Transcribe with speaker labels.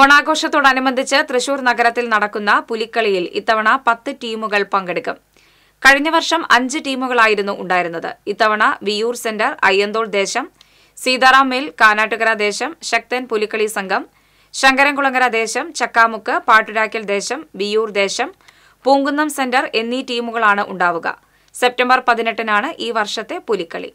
Speaker 1: ഓണാഘോഷത്തോടനുബന്ധിച്ച് തൃശൂർ നഗരത്തിൽ നടക്കുന്ന പുലിക്കളിയിൽ ഇത്തവണ പത്ത് ടീമുകൾ പങ്കെടുക്കും കഴിഞ്ഞ വർഷം അഞ്ച് ടീമുകളായിരുന്നു ഉണ്ടായിരുന്നത് ഇത്തവണ വിയൂർ സെന്റർ അയ്യന്തോൾ ദേശം സീതാറാം മേൽ കാനാട്ടുകര ദേശം ശക്തൻ പുലിക്കളി സംഘം ശങ്കരൻകുളങ്ങര ദേശം ചക്കാമുക്ക് പാട്ടുരാക്കൽ ദേശം വിയൂർ ദേശം പൂങ്കുന്നം സെന്റർ എന്നീ ടീമുകളാണ് ഉണ്ടാവുക സെപ്റ്റംബർ പതിനെട്ടിനാണ് ഈ വർഷത്തെ പുലിക്കളി